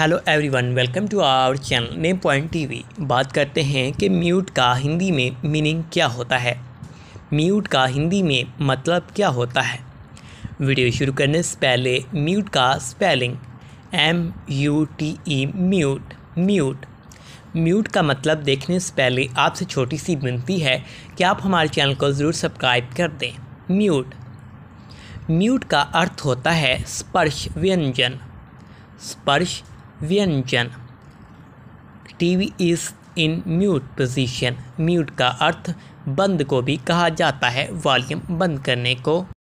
hello everyone welcome to our channel name point TV बात करते हैं कि म्यूट का हिंदी में मीनिंग क्या होता है म्यूट का हिंदी में मतलब क्या होता है वीडियो शुरू करने से पहले म्यूट का spelling M U T E mute mute mute का मतलब देखने से पहले आपसे छोटी सी विनती है कि आप हमारे चैनल को ज़रूर सब्सक्राइब कर दें म्यूट म्यूट का अर्थ होता है स्पर्श व्यंजन स्पर्श व्यंजन TV is in mute position mute का अर्थ बंद को भी कहा जाता है वॉल्यूम बंद करने को